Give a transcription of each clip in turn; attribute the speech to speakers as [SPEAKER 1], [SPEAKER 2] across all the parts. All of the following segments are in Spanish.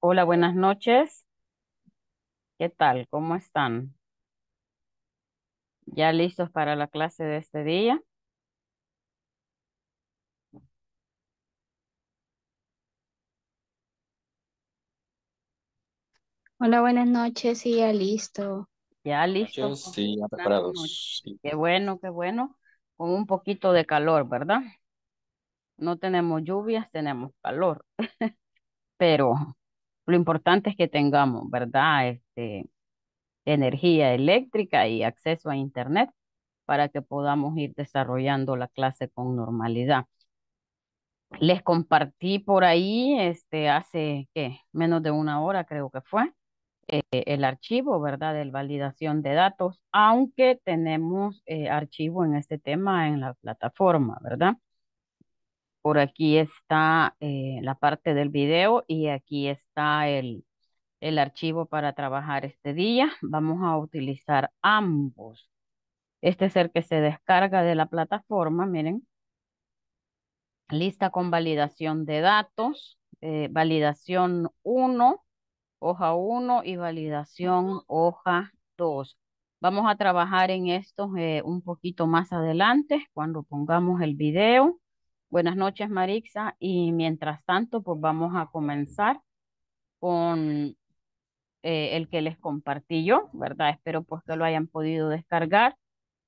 [SPEAKER 1] Hola, buenas noches. ¿Qué tal? ¿Cómo están? ¿Ya listos para la clase de este día? Hola, buenas noches. Sí, ya listo. ¿Ya listos? Sí, preparados. Qué bueno, qué bueno. Con un poquito de calor, ¿verdad? no tenemos lluvias, tenemos calor. Pero lo importante es que tengamos, ¿verdad? Este, energía eléctrica y acceso a Internet para que podamos ir desarrollando la clase con normalidad. Les compartí por ahí, este, hace menos de una hora creo que fue, eh, el archivo, ¿verdad?, de validación de datos, aunque tenemos eh, archivo en este tema en la plataforma, ¿verdad? por aquí está eh, la parte del video y aquí está el, el archivo para trabajar este día. Vamos a utilizar ambos. Este es el que se descarga de la plataforma, miren. Lista con validación de datos, eh, validación 1, hoja 1 y validación hoja 2. Vamos a trabajar en esto eh, un poquito más adelante cuando pongamos el video. Buenas noches, Marixa. Y mientras tanto, pues vamos a comenzar con eh, el que les compartí yo, ¿verdad? Espero pues que lo hayan podido descargar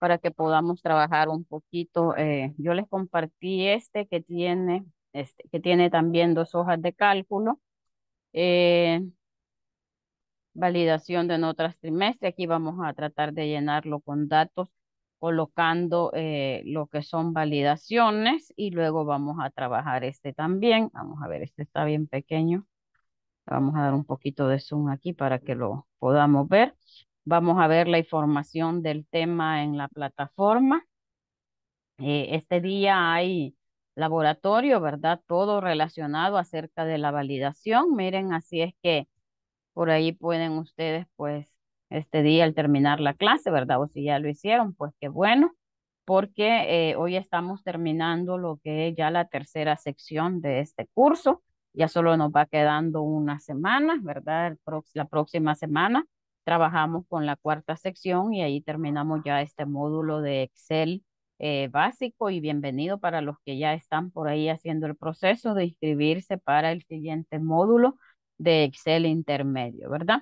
[SPEAKER 1] para que podamos trabajar un poquito. Eh, yo les compartí este que tiene, este, que tiene también dos hojas de cálculo. Eh, validación de notas trimestre. Aquí vamos a tratar de llenarlo con datos colocando eh, lo que son validaciones y luego vamos a trabajar este también. Vamos a ver, este está bien pequeño. Vamos a dar un poquito de zoom aquí para que lo podamos ver. Vamos a ver la información del tema en la plataforma. Eh, este día hay laboratorio, ¿verdad? Todo relacionado acerca de la validación. Miren, así es que por ahí pueden ustedes pues este día al terminar la clase, ¿verdad? O si ya lo hicieron, pues qué bueno, porque eh, hoy estamos terminando lo que es ya la tercera sección de este curso. Ya solo nos va quedando una semana, ¿verdad? La próxima semana trabajamos con la cuarta sección y ahí terminamos ya este módulo de Excel eh, básico y bienvenido para los que ya están por ahí haciendo el proceso de inscribirse para el siguiente módulo de Excel intermedio, ¿verdad?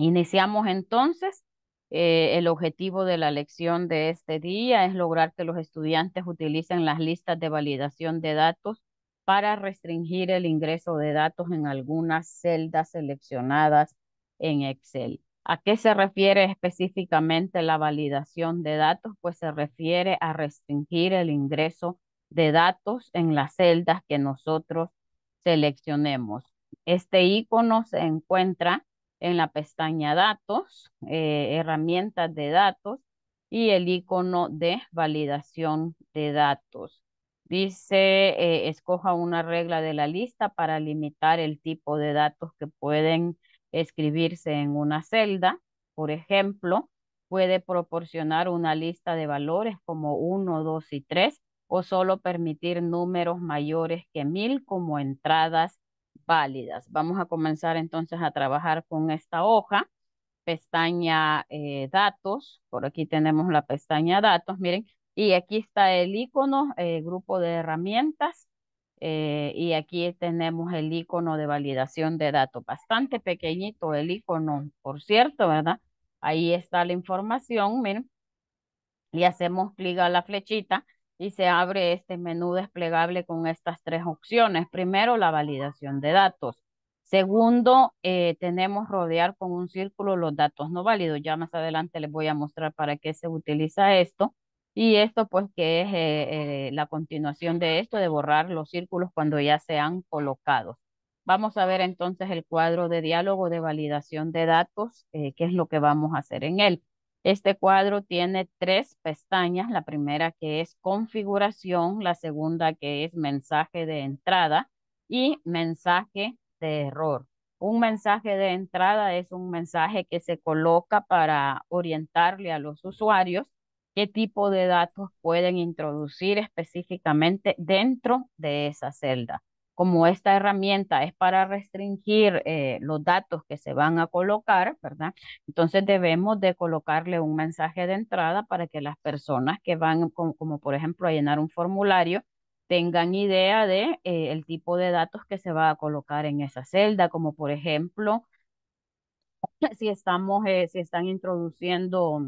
[SPEAKER 1] Iniciamos entonces. Eh, el objetivo de la lección de este día es lograr que los estudiantes utilicen las listas de validación de datos para restringir el ingreso de datos en algunas celdas seleccionadas en Excel. ¿A qué se refiere específicamente la validación de datos? Pues se refiere a restringir el ingreso de datos en las celdas que nosotros seleccionemos. Este icono se encuentra en la pestaña Datos, eh, Herramientas de Datos y el icono de Validación de Datos. Dice, eh, escoja una regla de la lista para limitar el tipo de datos que pueden escribirse en una celda. Por ejemplo, puede proporcionar una lista de valores como 1, 2 y 3 o solo permitir números mayores que 1000 como entradas Vamos a comenzar entonces a trabajar con esta hoja, pestaña eh, datos, por aquí tenemos la pestaña datos, miren, y aquí está el icono, eh, grupo de herramientas, eh, y aquí tenemos el icono de validación de datos, bastante pequeñito el icono, por cierto, ¿verdad? Ahí está la información, miren, y hacemos clic a la flechita, y se abre este menú desplegable con estas tres opciones. Primero, la validación de datos. Segundo, eh, tenemos rodear con un círculo los datos no válidos. Ya más adelante les voy a mostrar para qué se utiliza esto. Y esto pues que es eh, eh, la continuación de esto, de borrar los círculos cuando ya se han colocado. Vamos a ver entonces el cuadro de diálogo de validación de datos, qué es lo que vamos a hacer en él. Este cuadro tiene tres pestañas, la primera que es configuración, la segunda que es mensaje de entrada y mensaje de error. Un mensaje de entrada es un mensaje que se coloca para orientarle a los usuarios qué tipo de datos pueden introducir específicamente dentro de esa celda como esta herramienta es para restringir eh, los datos que se van a colocar, ¿verdad? Entonces debemos de colocarle un mensaje de entrada para que las personas que van, como, por ejemplo a llenar un formulario, tengan idea de eh, el tipo de datos que se va a colocar en esa celda, como por ejemplo, si estamos, eh, si están introduciendo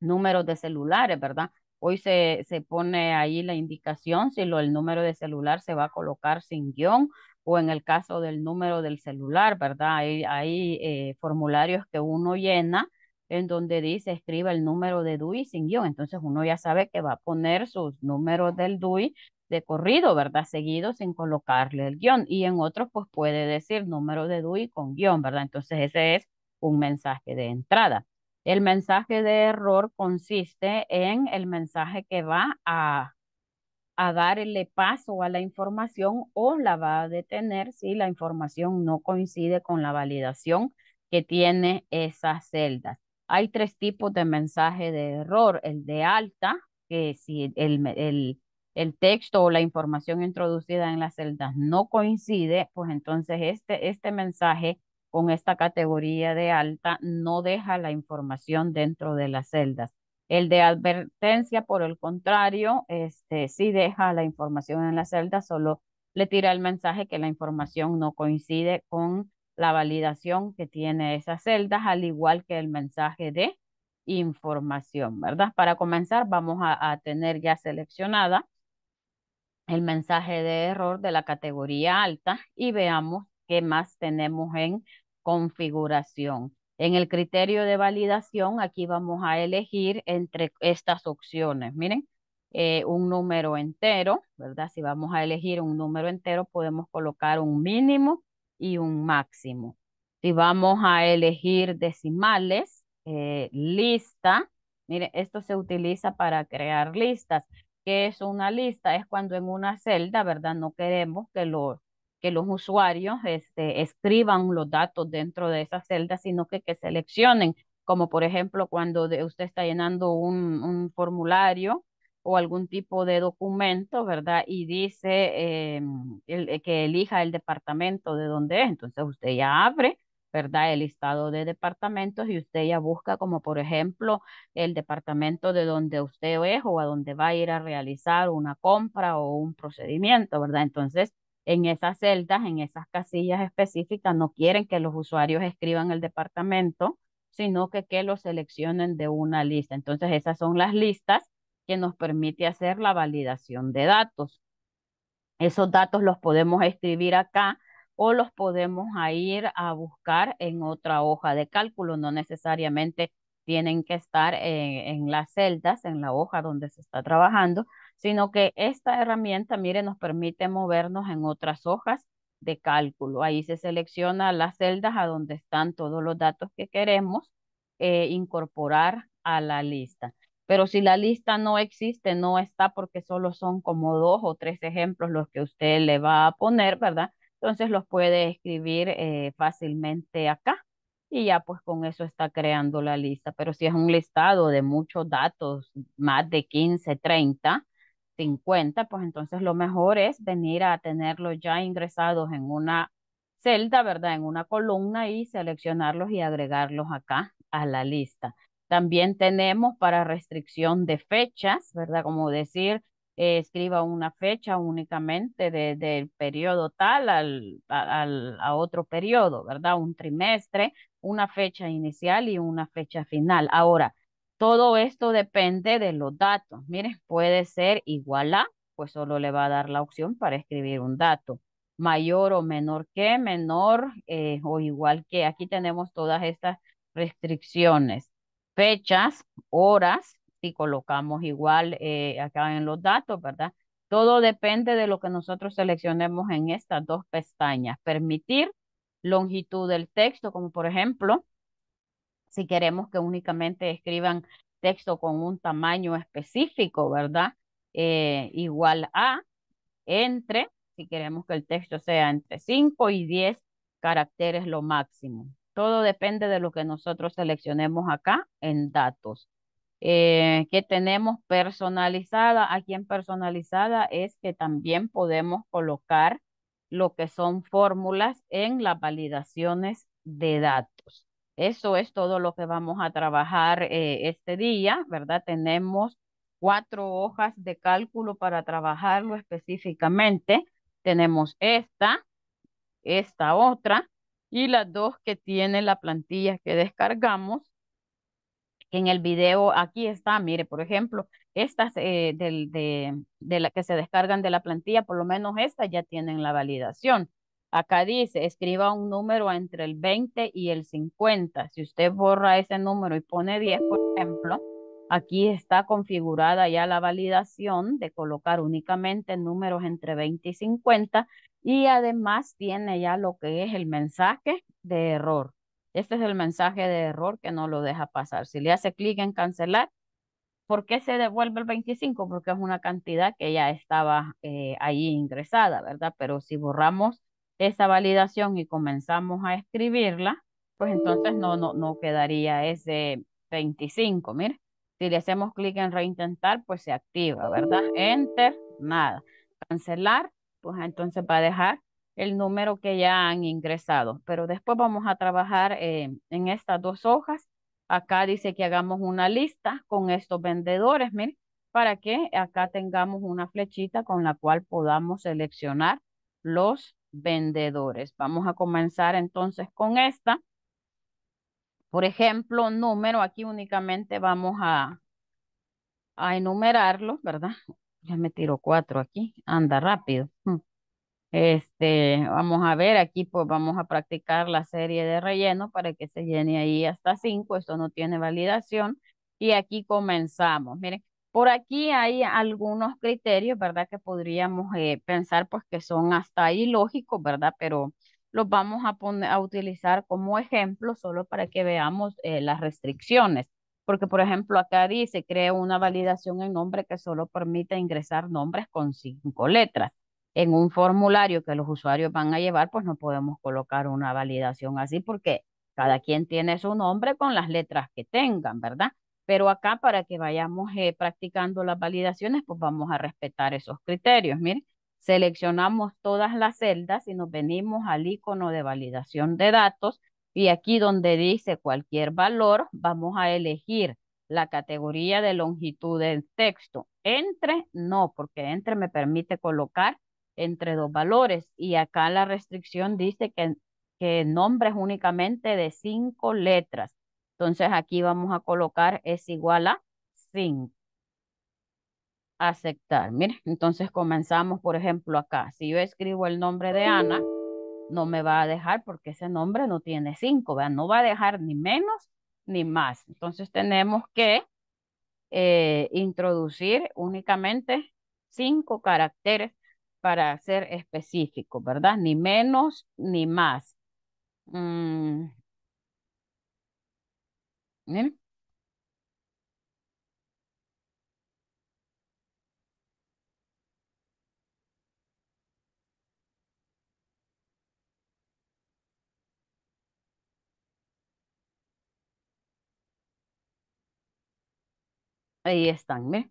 [SPEAKER 1] números de celulares, ¿verdad? Hoy se, pone ahí la indicación si lo, el número de celular se va a colocar sin guión o en el caso del número del celular, ¿verdad? Hay, eh, formularios que uno llena en donde dice escriba el número de DUI sin guión. Entonces uno ya sabe que va a poner sus números del DUI de corrido, ¿verdad? Seguido sin colocarle el guión. Y en otros pues puede decir número de DUI con guión, ¿verdad? Entonces ese es un mensaje de entrada. El mensaje de error consiste en el mensaje que va a, a darle paso a la información o la va a detener si la información no coincide con la validación que tiene esas celdas. Hay tres tipos de mensaje de error. El de alta, que si el, texto o la información introducida en las celdas no coincide, pues entonces este, este mensaje con esta categoría de alta no deja la información dentro de las celdas. El de advertencia, por el contrario, este, sí deja la información en la celda, solo le tira el mensaje que la información no coincide con la validación que tiene esas celdas, al igual que el mensaje de información, ¿verdad? Para comenzar, vamos a tener ya seleccionada el mensaje de error de la categoría alta y veamos qué más tenemos en configuración. En el criterio de validación, aquí vamos a elegir entre estas opciones. Miren, eh, un número entero, ¿verdad? Si vamos a elegir un número entero, podemos colocar un mínimo y un máximo. Si vamos a elegir decimales, eh, lista, miren esto se utiliza para crear listas. ¿Qué es una lista? Es cuando en una celda, ¿verdad? No queremos que lo que los usuarios este, escriban los datos dentro de esa celda, sino que, que seleccionen, como por ejemplo cuando usted está llenando un, formulario o algún tipo de documento, ¿verdad? Y dice em, eh, que elija el departamento de donde es. Entonces usted ya abre, ¿verdad? El listado de departamentos y usted ya busca como por ejemplo el departamento de donde usted es o a donde va a ir a realizar una compra o un procedimiento, ¿verdad? Entonces en esas celdas, en esas casillas específicas, no quieren que los usuarios escriban el departamento, sino que, que lo seleccionen de una lista. Entonces, esas son las listas que nos permite hacer la validación de datos. Esos datos los podemos escribir acá o los podemos ir a buscar en otra hoja de cálculo. No necesariamente tienen que estar eh, en las celdas, en la hoja donde se está trabajando, sino que esta herramienta, mire, nos permite movernos en otras hojas de cálculo. Ahí se selecciona las celdas a donde están todos los datos que queremos eh, incorporar a la lista. Pero si la lista no existe, no está porque solo son como dos o tres ejemplos los que usted le va a poner, ¿verdad? Entonces los puede escribir eh, fácilmente acá y ya pues con eso está creando la lista. Pero si es un listado de muchos datos, más de 15, 30, 50, pues entonces lo mejor es venir a tenerlos ya ingresados en una celda, ¿verdad? En una columna y seleccionarlos y agregarlos acá a la lista. También tenemos para restricción de fechas, ¿verdad? Como decir, eh, escriba una fecha únicamente del periodo tal al, al, a otro periodo, ¿verdad? Un trimestre, una fecha inicial y una fecha final. Ahora, todo esto depende de los datos. Miren, puede ser igual a, pues solo le va a dar la opción para escribir un dato. Mayor o menor que, menor eh, o igual que. Aquí tenemos todas estas restricciones. Fechas, horas, si colocamos igual eh, acá en los datos, ¿verdad? Todo depende de lo que nosotros seleccionemos en estas dos pestañas. Permitir longitud del texto, como por ejemplo, si queremos que únicamente escriban texto con un tamaño específico, ¿verdad? Eh, igual a entre, si queremos que el texto sea entre 5 y 10 caracteres lo máximo. Todo depende de lo que nosotros seleccionemos acá en datos. Eh, ¿Qué que tenemos personalizada, aquí en personalizada es que también podemos colocar lo que son fórmulas en las validaciones de datos. Eso es todo lo que vamos a trabajar eh, este día, ¿verdad? Tenemos cuatro hojas de cálculo para trabajarlo específicamente. Tenemos esta, esta otra y las dos que tiene la plantilla que descargamos. En el video aquí está, mire, por ejemplo, estas eh, de, la que se descargan de la plantilla, por lo menos estas ya tienen la validación. Acá dice, escriba un número entre el 20 y el 50. Si usted borra ese número y pone 10, por ejemplo, aquí está configurada ya la validación de colocar únicamente números entre 20 y 50 y además tiene ya lo que es el mensaje de error. Este es el mensaje de error que no lo deja pasar. Si le hace clic en cancelar, ¿por qué se devuelve el 25? Porque es una cantidad que ya estaba eh, ahí ingresada, ¿verdad? Pero si borramos esa validación y comenzamos a escribirla, pues entonces no, no, no quedaría ese 25, mire. Si le hacemos clic en reintentar, pues se activa, ¿verdad? Enter, nada. Cancelar, pues entonces va a dejar el número que ya han ingresado. Pero después vamos a trabajar eh, en estas dos hojas. Acá dice que hagamos una lista con estos vendedores, mire, para que acá tengamos una flechita con la cual podamos seleccionar los vendedores. Vamos a comenzar entonces con esta. Por ejemplo, número, aquí únicamente vamos a, a enumerarlo ¿verdad? Ya me tiro cuatro aquí, anda rápido. Mm. Este, vamos a ver, aquí pues vamos a practicar la serie de relleno para que se llene ahí hasta cinco, esto no tiene validación. Y aquí comenzamos, miren, por aquí hay algunos criterios, ¿verdad? Que podríamos eh, pensar pues que son hasta ahí lógicos, ¿verdad? Pero los vamos a, a utilizar como ejemplo solo para que veamos eh, las restricciones. Porque, por ejemplo, acá dice, crea una validación en nombre que solo permite ingresar nombres con cinco letras. En un formulario que los usuarios van a llevar, pues no podemos colocar una validación así porque cada quien tiene su nombre con las letras que tengan, ¿verdad? Pero acá para que vayamos eh, practicando las validaciones, pues vamos a respetar esos criterios. Miren, seleccionamos todas las celdas y nos venimos al icono de validación de datos y aquí donde dice cualquier valor, vamos a elegir la categoría de longitud del texto. Entre, no, porque entre me permite colocar entre dos valores. Y acá la restricción dice que, que nombres únicamente de cinco letras. Entonces aquí vamos a colocar es igual a 5. Aceptar. Mire, entonces comenzamos, por ejemplo, acá. Si yo escribo el nombre de Ana, no me va a dejar porque ese nombre no tiene 5, vean, no va a dejar ni menos ni más. Entonces tenemos que eh, introducir únicamente 5 caracteres para ser específico, ¿verdad? Ni menos ni más. Mm, Ahí están, ¿ves?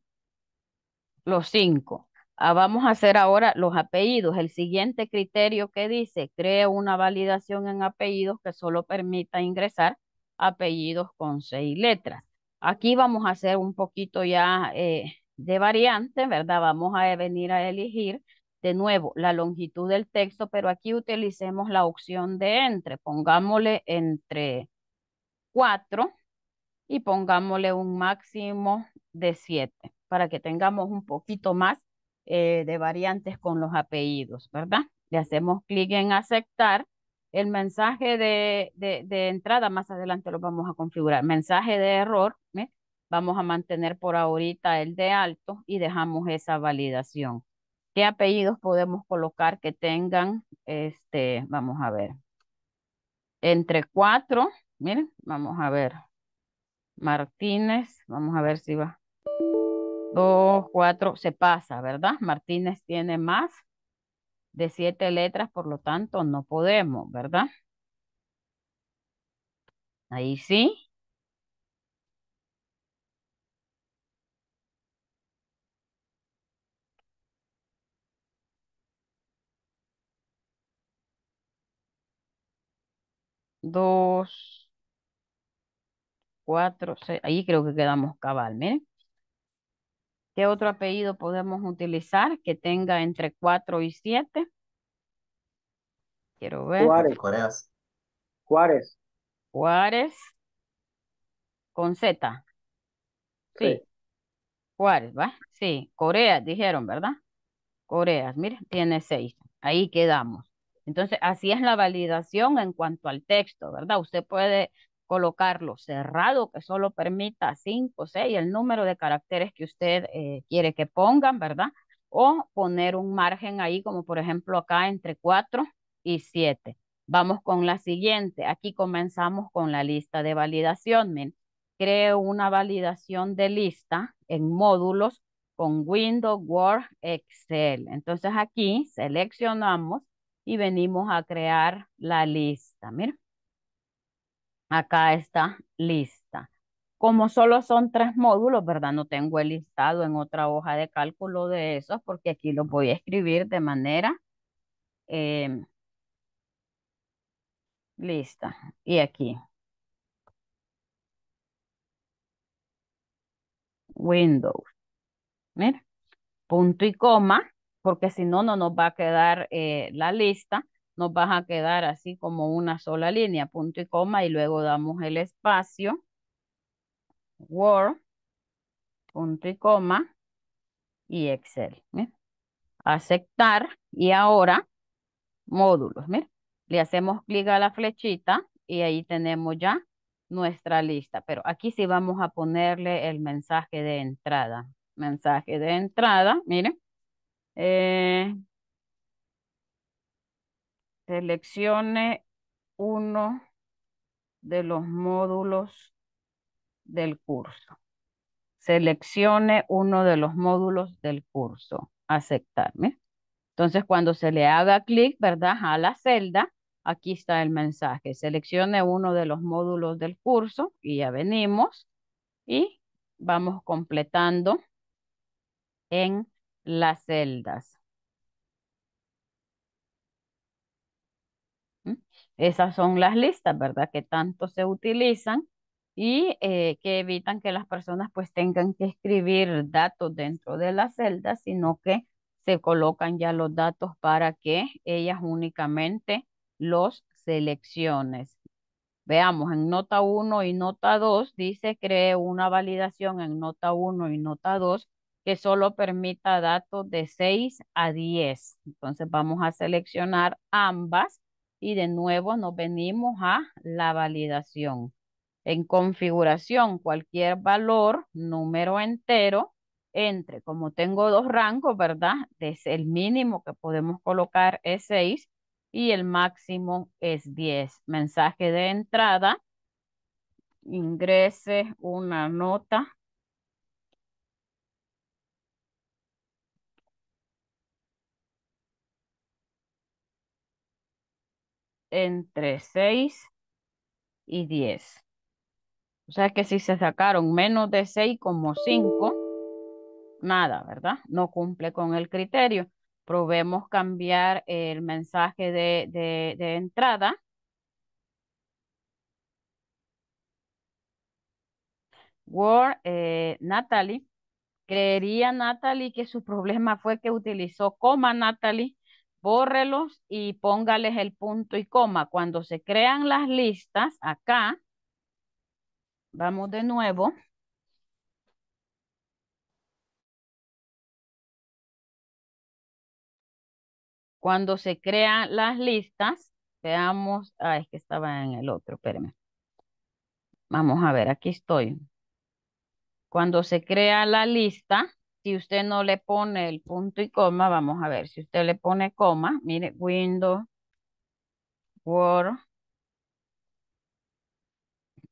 [SPEAKER 1] Los cinco. Ah, vamos a hacer ahora los apellidos. El siguiente criterio que dice, crea una validación en apellidos que solo permita ingresar apellidos con seis letras. Aquí vamos a hacer un poquito ya eh, de variante, ¿verdad? Vamos a venir a elegir de nuevo la longitud del texto, pero aquí utilicemos la opción de entre. Pongámosle entre cuatro y pongámosle un máximo de siete para que tengamos un poquito más eh, de variantes con los apellidos, ¿verdad? Le hacemos clic en aceptar el mensaje de, de, entrada, más adelante lo vamos a configurar. Mensaje de error, ¿eh? vamos a mantener por ahorita el de alto y dejamos esa validación. ¿Qué apellidos podemos colocar que tengan, este, vamos a ver, entre cuatro, miren, vamos a ver, Martínez, vamos a ver si va, dos, cuatro, se pasa, ¿verdad? Martínez tiene más, de siete letras, por lo tanto no podemos, ¿verdad? Ahí sí. Dos, cuatro, seis. Ahí creo que quedamos cabal, miren. ¿Qué otro apellido podemos utilizar que tenga entre 4 y 7? Quiero ver. Juárez. Coreas. Juárez. Juárez. Con Z. Sí. Juárez, ¿va? Sí. Corea, dijeron, ¿verdad? Coreas, mire, tiene seis. Ahí quedamos. Entonces, así es la validación en cuanto al texto, ¿verdad? Usted puede colocarlo cerrado, que solo permita 5, 6, el número de caracteres que usted eh, quiere que pongan, ¿verdad? O poner un margen ahí, como por ejemplo acá entre 4 y 7. Vamos con la siguiente. Aquí comenzamos con la lista de validación. creo una validación de lista en módulos con Windows, Word, Excel. Entonces aquí seleccionamos y venimos a crear la lista. Mira, acá está lista. Como solo son tres módulos, ¿verdad? No tengo el listado en otra hoja de cálculo de esos porque aquí los voy a escribir de manera em, lista. Y aquí. Windows. Mira, punto y coma, porque si no, no nos va a quedar eh, la lista nos vas a quedar así como una sola línea, punto y coma, y luego damos el espacio, Word, punto y coma, y Excel. ¿eh? Aceptar, y ahora, módulos, ¿eh? Le hacemos clic a la flechita y ahí tenemos ya nuestra lista. Pero aquí sí vamos a ponerle el mensaje de entrada. Mensaje de entrada, miren. Eh, Seleccione uno de los módulos del curso. Seleccione uno de los módulos del curso. Aceptarme. Entonces, cuando se le haga clic, ¿verdad? A la celda, aquí está el mensaje. Seleccione uno de los módulos del curso y ya venimos. Y vamos completando en las celdas. Esas son las listas, ¿verdad? Que tanto se utilizan y eh, que evitan que las personas pues tengan que escribir datos dentro de la celda, sino que se colocan ya los datos para que ellas únicamente los selecciones. Veamos, en nota 1 y nota 2 dice cree una validación en nota 1 y nota 2 que solo permita datos de 6 a 10. Entonces vamos a seleccionar ambas y de nuevo nos venimos a la validación. En configuración, cualquier valor, número entero, entre, como tengo dos rangos, ¿verdad? Es el mínimo que podemos colocar es 6 y el máximo es 10. Mensaje de entrada, ingrese una nota entre 6 y 10. O sea que si se sacaron menos de 6,5, nada, ¿verdad? No cumple con el criterio. Probemos cambiar el mensaje de, entrada. Word, eh, Natalie. Creería Natalie que su problema fue que utilizó coma Natalie bórrelos y póngales el punto y coma. Cuando se crean las listas, acá, vamos de nuevo. Cuando se crean las listas, veamos, ah, es que estaba en el otro, espérame. Vamos a ver, aquí estoy. Cuando se crea la lista, usted no le pone el punto y coma, vamos a ver, si usted le pone coma, mire, Windows, Word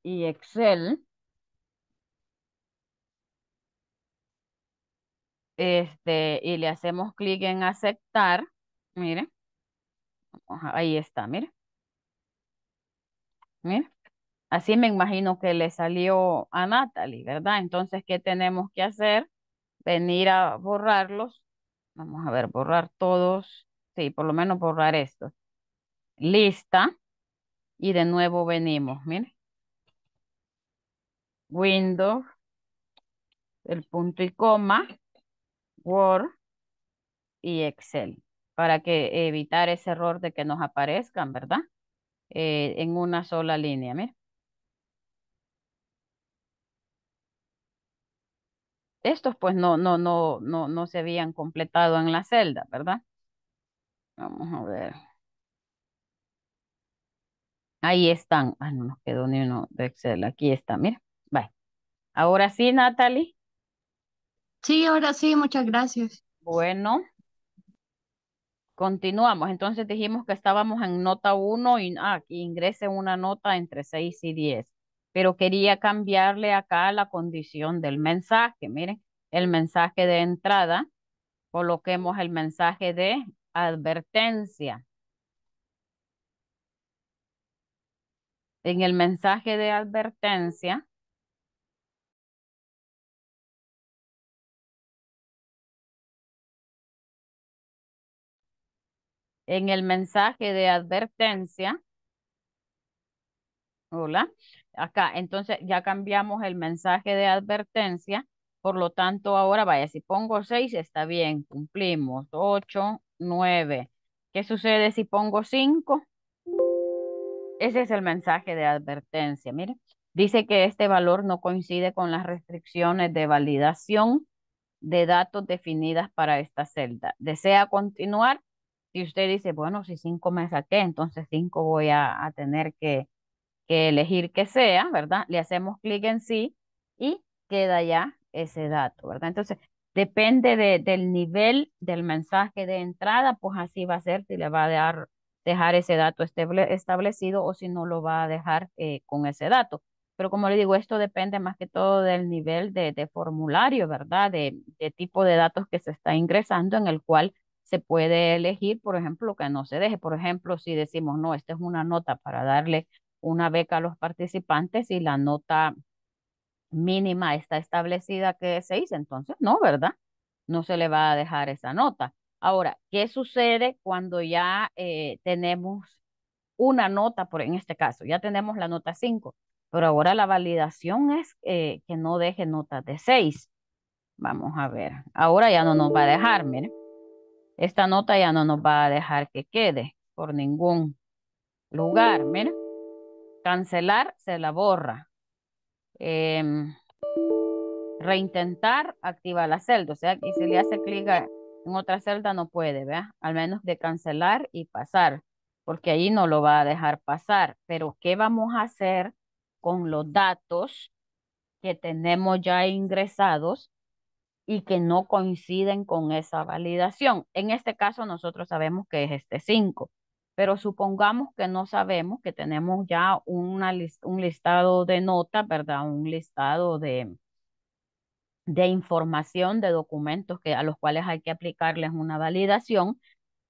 [SPEAKER 1] y Excel, este, y le hacemos clic en aceptar, mire, ahí está, mire, mire, así me imagino que le salió a Natalie, ¿verdad? Entonces, ¿qué tenemos que hacer? venir a borrarlos. Vamos a ver, borrar todos. Sí, por lo menos borrar estos. Lista. Y de nuevo venimos, miren. Windows, el punto y coma, Word y Excel. Para que evitar ese error de que nos aparezcan, ¿verdad? Eh, en una sola línea, miren. estos pues no, no, no, no, no se habían completado en la celda, ¿verdad? Vamos a ver. Ahí están. Ah, no nos quedó ni uno de Excel. Aquí está, mira. Bye. Ahora sí, Natalie. Sí, ahora sí, muchas gracias. Bueno. Continuamos. Entonces dijimos que estábamos en nota 1 y ah, ingrese una nota entre 6 y 10 pero quería cambiarle acá la condición del mensaje. Miren, el mensaje de entrada, coloquemos el mensaje de advertencia. En el mensaje de advertencia, en el mensaje de advertencia, hola, acá. Entonces ya cambiamos el mensaje de advertencia. Por lo tanto, ahora vaya, si pongo 6, está bien, cumplimos. 8, 9. ¿Qué sucede si pongo 5? Ese es el mensaje de advertencia. Mire, dice que este valor no coincide con las restricciones de validación de datos definidas para esta celda. ¿Desea continuar? Si usted dice, bueno, si 5 me saqué, entonces 5 voy a, a tener que, que elegir que sea, ¿verdad? Le hacemos clic en sí y queda ya ese dato, ¿verdad? Entonces, depende de, del nivel del mensaje de entrada, pues así va a ser si le va a dejar, dejar ese dato establecido o si no lo va a dejar eh, con ese dato. Pero como le digo, esto depende más que todo del nivel de, de formulario, ¿verdad? De, de, tipo de datos que se está ingresando en el cual se puede elegir, por ejemplo, que no se deje. Por ejemplo, si decimos, no, esta es una nota para darle una beca a los participantes y la nota mínima está establecida que es 6, entonces no, ¿verdad? No se le va a dejar esa nota. Ahora, ¿qué sucede cuando ya eh, tenemos una nota, por, en este caso, ya tenemos la nota 5, pero ahora la validación es eh, que no deje nota de seis. Vamos a ver, ahora ya no nos va a dejar, miren. Esta nota ya no nos va a dejar que quede por ningún lugar, miren Cancelar se la borra. Em, reintentar activa la celda. O sea, si le hace clic en otra celda no puede, ¿vea? Al menos de cancelar y pasar, porque ahí no lo va a dejar pasar. Pero, ¿qué vamos a hacer con los datos que tenemos ya ingresados y que no coinciden con esa validación? En este caso, nosotros sabemos que es este 5. Pero supongamos que no sabemos, que tenemos ya una un listado de notas, ¿verdad? Un listado de, de información, de documentos que, a los cuales hay que aplicarles una validación.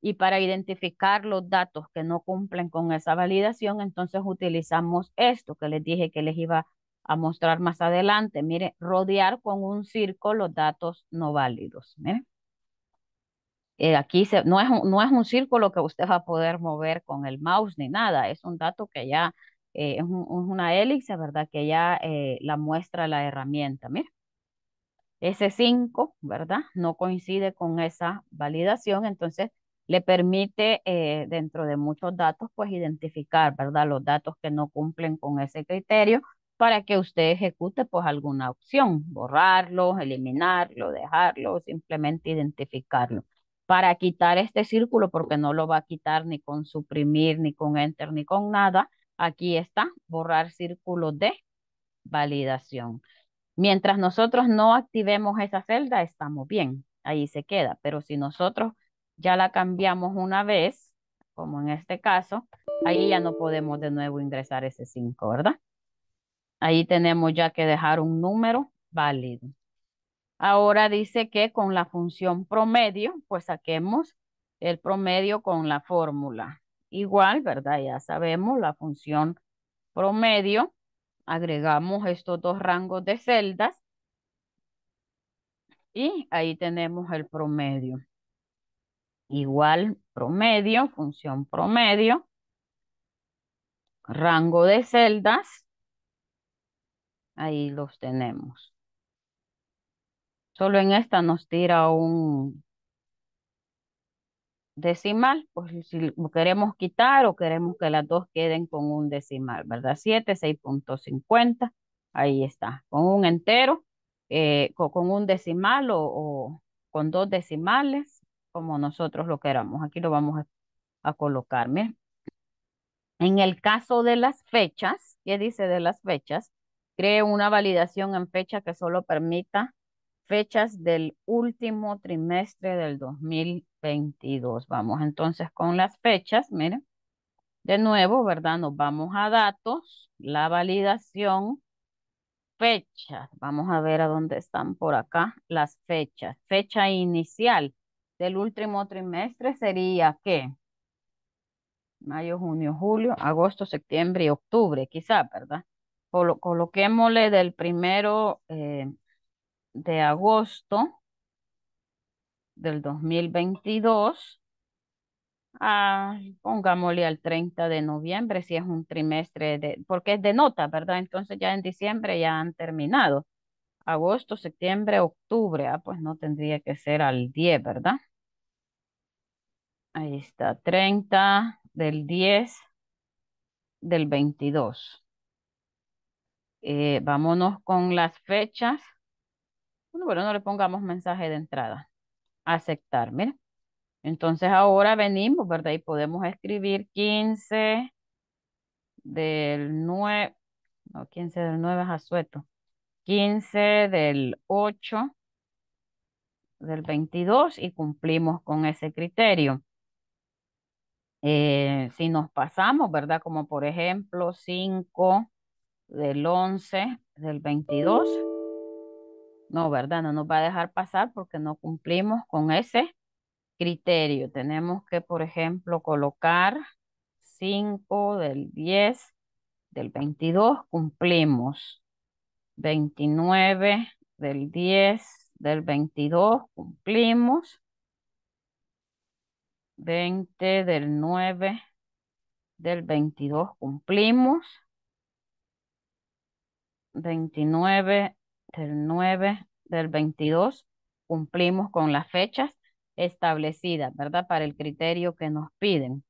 [SPEAKER 1] Y para identificar los datos que no cumplen con esa validación, entonces utilizamos esto que les dije que les iba a mostrar más adelante. Mire, rodear con un círculo los datos no válidos. Mire. Eh, aquí no, es un, no es un círculo que usted va a poder mover con el mouse ni nada, es un dato que ya eh, es, una hélice, ¿verdad? Que ya eh, la muestra la herramienta. Mira, ese 5, ¿verdad? No coincide con esa validación, entonces le permite dentro de muchos datos, pues identificar, ¿verdad? Los datos que no cumplen con ese criterio para que usted ejecute, pues, alguna opción, borrarlo, eliminarlo, dejarlo, simplemente identificarlo para quitar este círculo, porque no lo va a quitar ni con suprimir, ni con enter, ni con nada. Aquí está, borrar círculo de validación. Mientras nosotros no activemos esa celda, estamos bien, ahí se queda. Pero si nosotros ya la cambiamos una vez, como en este caso, ahí ya no podemos de nuevo ingresar ese 5, ¿verdad? Ahí tenemos ya que dejar un número válido. Ahora dice que con la función promedio, pues saquemos el promedio con la fórmula. Igual, ¿verdad? Ya sabemos la función promedio. Agregamos estos dos rangos de celdas. Y ahí tenemos el promedio. Igual promedio, función promedio. Rango de celdas. Ahí los tenemos. Solo en esta nos tira un decimal, pues si queremos quitar o queremos que las dos queden con un decimal, ¿verdad? 7, 6.50, ahí está, con un entero, eh, con, un decimal o, con dos decimales, como nosotros lo queramos. Aquí lo vamos a, a colocar, En el caso de las fechas, ¿qué dice de las fechas? Cree una validación en fecha que solo permita fechas del último trimestre del 2022. Vamos entonces con las fechas, miren. De nuevo, ¿verdad? Nos vamos a datos, la validación, fechas. Vamos a ver a dónde están por acá las fechas. Fecha inicial del último trimestre sería ¿qué? Mayo, junio, julio, agosto, septiembre y octubre, quizá, ¿verdad? coloquémosle del primero eh, de agosto del 2022, a, pongámosle al 30 de noviembre, si es un trimestre de, porque es de nota, ¿verdad? Entonces ya en diciembre ya han terminado. Agosto, septiembre, octubre, ah, pues no tendría que ser al 10, ¿verdad? Ahí está, 30 del 10 del 22. Eh, vámonos con las fechas bueno, no le pongamos mensaje de entrada. Aceptar, mira. Entonces ahora venimos, ¿verdad? Y podemos escribir 15 del 9, no, 15 del 9 es asueto. 15 del 8 del 22 y cumplimos con ese criterio. Eh, si nos pasamos, ¿verdad? Como por ejemplo 5 del 11 del 22 no, ¿verdad? No nos va a dejar pasar porque no cumplimos con ese criterio. Tenemos que, por ejemplo, colocar 5 del 10 del 22, cumplimos. 29 del 10 del 22, cumplimos. 20 del 9 del 22, cumplimos. 29 el 9 del 22 cumplimos con las fechas establecidas, ¿verdad? Para el criterio que nos piden.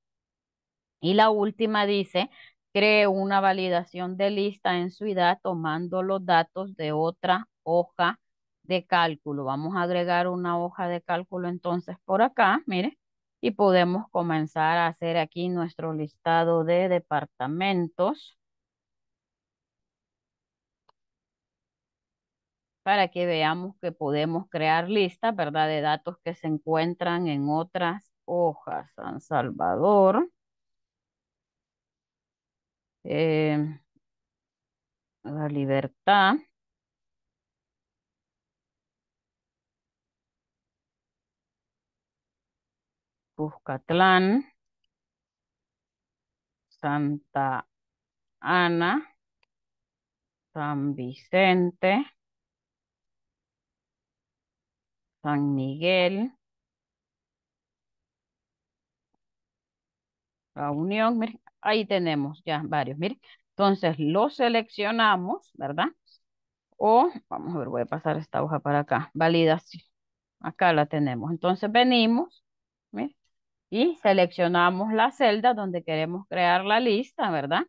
[SPEAKER 1] Y la última dice, cree una validación de lista en su edad tomando los datos de otra hoja de cálculo. Vamos a agregar una hoja de cálculo entonces por acá, mire, y podemos comenzar a hacer aquí nuestro listado de departamentos. para que veamos que podemos crear listas, ¿verdad? De datos que se encuentran en otras hojas. San Salvador. Eh, la libertad. Cuscatlán. Santa Ana. San Vicente. San Miguel, la Unión, miren. ahí tenemos ya varios, miren. Entonces lo seleccionamos, ¿verdad? O, vamos a ver, voy a pasar esta hoja para acá, sí. Acá la tenemos. Entonces venimos, y seleccionamos la celda donde queremos crear la lista, ¿verdad?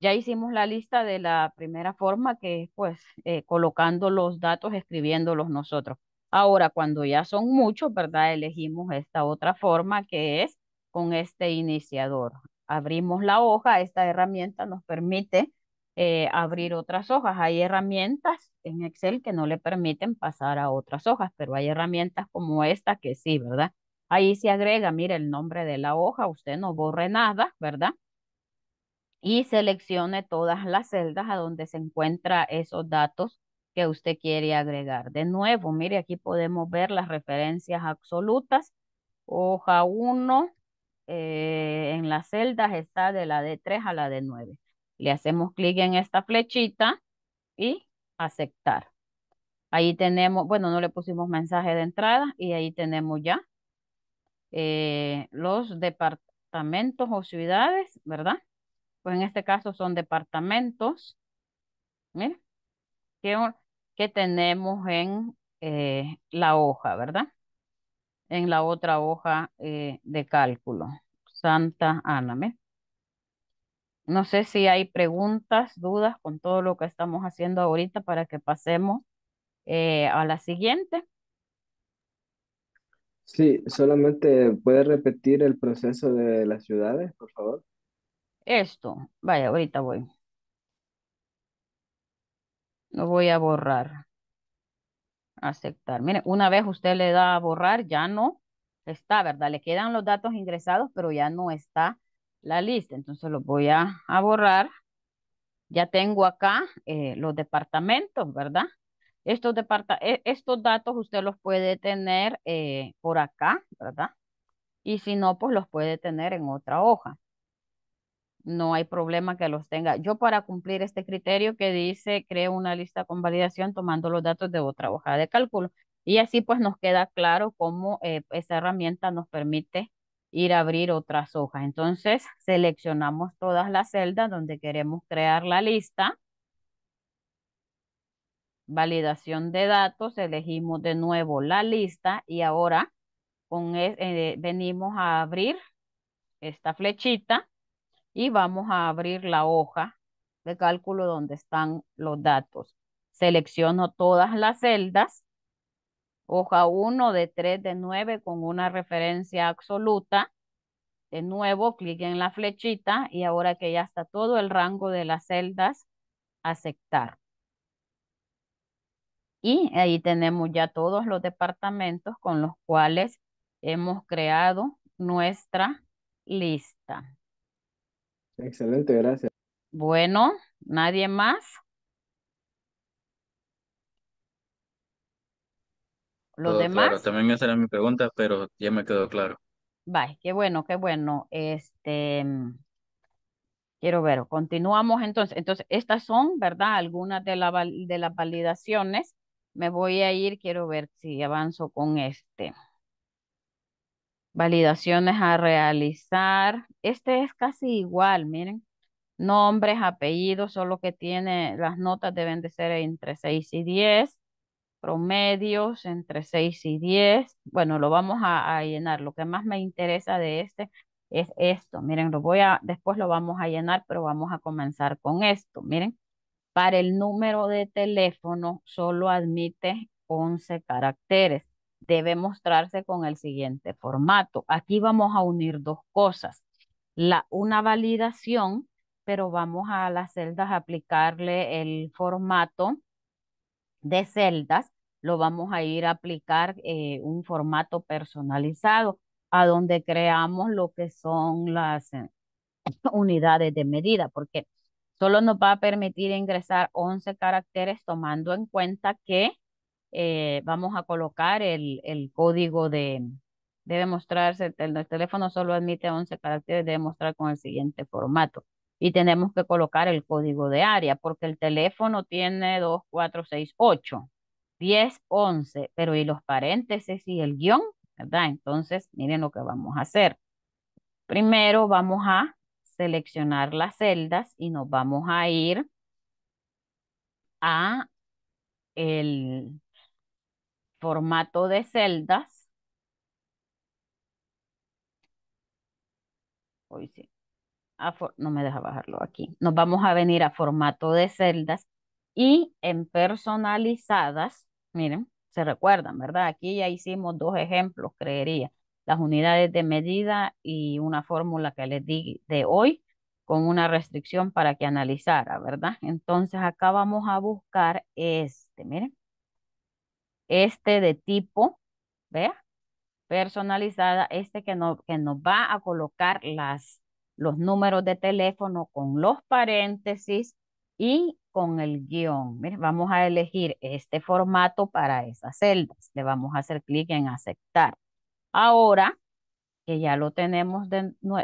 [SPEAKER 1] Ya hicimos la lista de la primera forma que es pues eh, colocando los datos, escribiéndolos nosotros. Ahora, cuando ya son muchos, ¿verdad? Elegimos esta otra forma que es con este iniciador. Abrimos la hoja, esta herramienta nos permite eh, abrir otras hojas. Hay herramientas en Excel que no le permiten pasar a otras hojas, pero hay herramientas como esta que sí, ¿verdad? Ahí se agrega, mire, el nombre de la hoja, usted no borre nada, ¿verdad? Y seleccione todas las celdas a donde se encuentran esos datos que usted quiere agregar. De nuevo, mire, aquí podemos ver las referencias absolutas. Hoja 1, eh, en las celdas está de la de 3 a la de 9. Le hacemos clic en esta flechita y aceptar. Ahí tenemos, bueno, no le pusimos mensaje de entrada y ahí tenemos ya eh, los departamentos o ciudades, ¿verdad? Pues en este caso son departamentos. ¿eh? que tenemos en eh, la hoja, ¿verdad? En la otra hoja eh, de cálculo. Santa Ana, No sé si hay preguntas, dudas con todo lo que estamos haciendo ahorita para que pasemos eh, a la siguiente. Sí, solamente puede repetir el proceso de las ciudades, por favor. Esto, vaya, ahorita voy. Lo voy a borrar. Aceptar. Mire, una vez usted le da a borrar, ya no está, ¿verdad? Le quedan los datos ingresados, pero ya no está la lista. Entonces los voy a, borrar. Ya tengo acá eh, los departamentos, ¿verdad? Estos, e, estos datos usted los puede tener eh, por acá, ¿verdad? Y si no, pues los puede tener en otra hoja no hay problema que los tenga. Yo para cumplir este criterio que dice, creo una lista con validación tomando los datos de otra hoja de cálculo. Y así pues nos queda claro cómo eh, esa herramienta nos permite ir a abrir otras hojas. Entonces seleccionamos todas las celdas donde queremos crear la lista. Validación de datos, elegimos de nuevo la lista y ahora con, eh, venimos a abrir esta flechita y vamos a abrir la hoja de cálculo donde están los datos. Selecciono todas las celdas, hoja 1 de 3 de 9 con una referencia absoluta. De nuevo, clic en la flechita y ahora que ya está todo el rango de las celdas, aceptar. Y ahí tenemos ya todos los departamentos con los cuales hemos creado nuestra lista.
[SPEAKER 2] Excelente, gracias.
[SPEAKER 1] Bueno, ¿nadie más?
[SPEAKER 2] ¿Los demás? También
[SPEAKER 1] me era mi pregunta, pero ya me quedó claro. Bye, qué bueno, qué bueno. Este, quiero ver, continuamos entonces. Entonces, estas son, ¿verdad? Algunas de, la, de las validaciones. Me voy a ir, quiero ver si avanzo con este. Validaciones a realizar. Este es casi igual, miren. Nombres, apellidos, solo que tiene, las notas deben de ser entre 6 y 10. Promedios entre 6 y 10. Bueno, lo vamos a, llenar. Lo que más me interesa de este es esto. Miren, lo voy a, después lo vamos a llenar, pero vamos a comenzar con esto. Miren, para el número de teléfono solo admite 11 caracteres debe mostrarse con el siguiente formato. Aquí vamos a unir dos cosas. La, una validación, pero vamos a las celdas a aplicarle el formato de celdas. Lo vamos a ir a aplicar eh, un formato personalizado a donde creamos lo que son las eh, unidades de medida, porque solo nos va a permitir ingresar 11 caracteres tomando en cuenta que eh, vamos a colocar el, el código de, debe mostrarse, el, teléfono solo admite 11 caracteres, debe mostrar con el siguiente formato. Y tenemos que colocar el código de área, porque el teléfono tiene 2, 4, 6, 8, 10, 11, pero y los paréntesis y el guión, ¿verdad? Entonces, miren lo que vamos a hacer. Primero vamos a seleccionar las celdas y nos vamos a ir a el formato de celdas. Hoy sí. no me deja bajarlo aquí. Nos vamos a venir a formato de celdas y en personalizadas, miren, se recuerdan, ¿verdad? Aquí ya hicimos dos ejemplos, creería. Las unidades de medida y una fórmula que les di de hoy con una restricción para que analizara, ¿verdad? Entonces acá vamos a buscar este, miren este de tipo, vea, personalizada, este que, no, que nos va a colocar las, los números de teléfono con los paréntesis y con el guión. vamos a elegir este formato para esas celdas. Le vamos a hacer clic en aceptar. Ahora que ya lo tenemos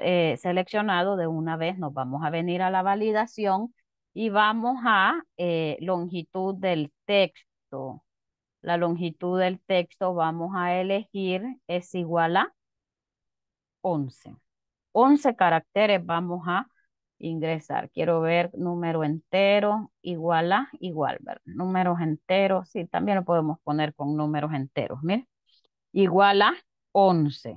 [SPEAKER 1] eh, seleccionado, de una vez nos vamos a venir a la validación y vamos a eh, longitud del texto la longitud del texto vamos a elegir es igual a 11. 11 caracteres vamos a ingresar. Quiero ver número entero, igual a, igual, ¿verdad? Números enteros, sí, también lo podemos poner con números enteros, mire. Igual a 11.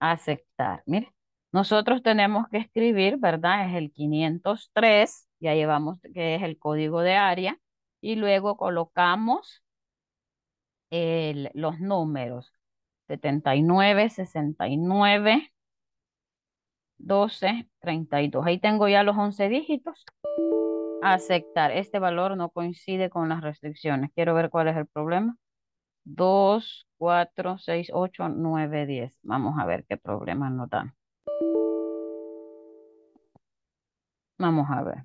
[SPEAKER 1] Aceptar, mire. Nosotros tenemos que escribir, ¿verdad? Es el 503, ya llevamos que es el código de área, y luego colocamos los números. 79, 69, 12, 32. Ahí tengo ya los 11 dígitos. Aceptar. Este valor no coincide con las restricciones. Quiero ver cuál es el problema. 2, 4, 6, 8, 9, 10. Vamos a ver qué problema nos dan. Vamos a ver.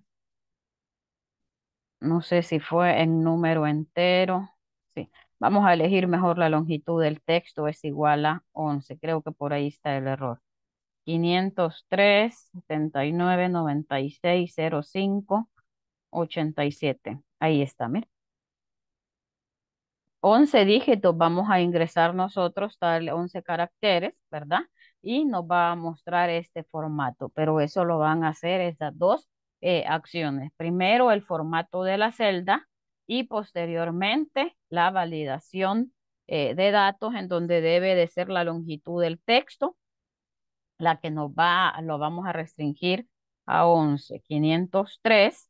[SPEAKER 1] No sé si fue el número entero. Sí. Vamos a elegir mejor la longitud del texto, es igual a 11. Creo que por ahí está el error. 503, 79, 96, 05, 87. Ahí está, mira. 11 dígitos vamos a ingresar nosotros, tal 11 caracteres, ¿verdad? Y nos va a mostrar este formato, pero eso lo van a hacer estas dos eh, acciones. Primero, el formato de la celda, y posteriormente la validación eh, de datos en donde debe de ser la longitud del texto, la que nos va, lo vamos a restringir a 11.503. 503.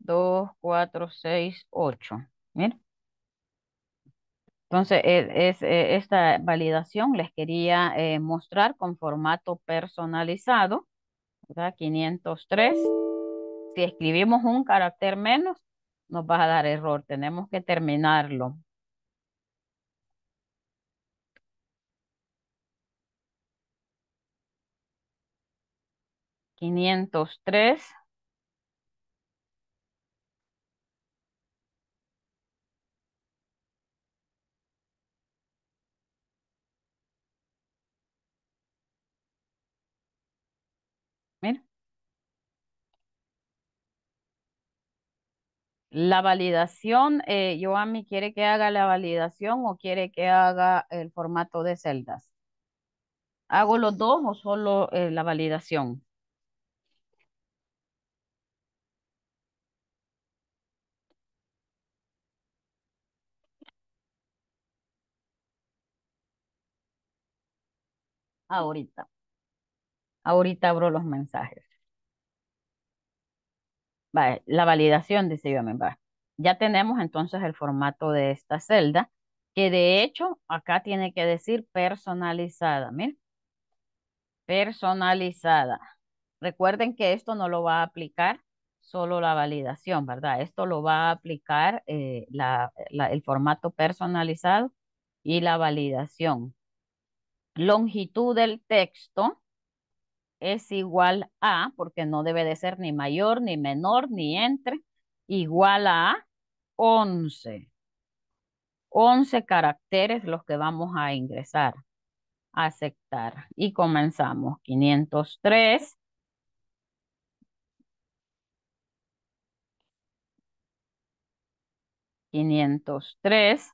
[SPEAKER 1] Dos, cuatro, seis, ocho. Miren. Entonces, es, eh, esta validación les quería eh, mostrar con formato personalizado, ¿verdad? 503. Si escribimos un carácter menos, nos va a dar error. Tenemos que terminarlo. 503. La validación, eh, Joami, ¿quiere que haga la validación o quiere que haga el formato de celdas? ¿Hago los dos o solo eh, la validación? Ahorita. Ahorita abro los mensajes la validación, dice yo, ya tenemos entonces el formato de esta celda, que de hecho acá tiene que decir personalizada, miren, personalizada. Recuerden que esto no lo va a aplicar solo la validación, ¿verdad? Esto lo va a aplicar eh, el formato personalizado y la validación. Longitud del texto, es igual a, porque no debe de ser ni mayor, ni menor, ni entre, igual a 11. 11 caracteres los que vamos a ingresar. Aceptar. Y comenzamos. 503. 503.